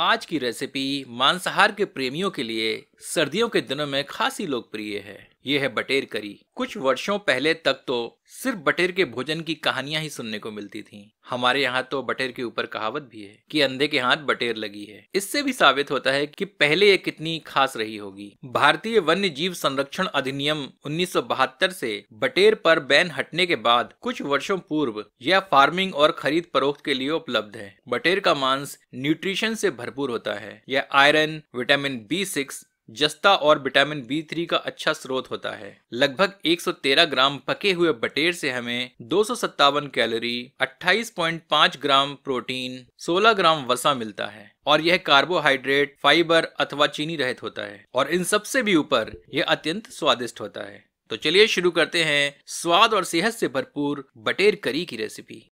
आज की रेसिपी मांसाहार के प्रेमियों के लिए सर्दियों के दिनों में खासी लोकप्रिय है ये है बटेर करी कुछ वर्षों पहले तक तो सिर्फ बटेर के भोजन की कहानियां ही सुनने को मिलती थीं। हमारे यहाँ तो बटेर के ऊपर कहावत भी है कि अंधे के हाथ बटेर लगी है इससे भी साबित होता है कि पहले ये कितनी खास रही होगी भारतीय वन्य जीव संरक्षण अधिनियम उन्नीस से बटेर पर बैन हटने के बाद कुछ वर्षो पूर्व यह फार्मिंग और खरीद परोख के लिए उपलब्ध है बटेर का मांस न्यूट्रिशन से भरपूर होता है यह आयरन विटामिन बी सिक्स जस्ता और विटामिन बी थ्री का अच्छा स्रोत होता है लगभग 113 ग्राम पके हुए बटेर से हमें दो कैलोरी 28.5 ग्राम प्रोटीन 16 ग्राम वसा मिलता है और यह कार्बोहाइड्रेट फाइबर अथवा चीनी रहित होता है और इन सब से भी ऊपर यह अत्यंत स्वादिष्ट होता है तो चलिए शुरू करते हैं स्वाद और सेहत से भरपूर बटेर करी की रेसिपी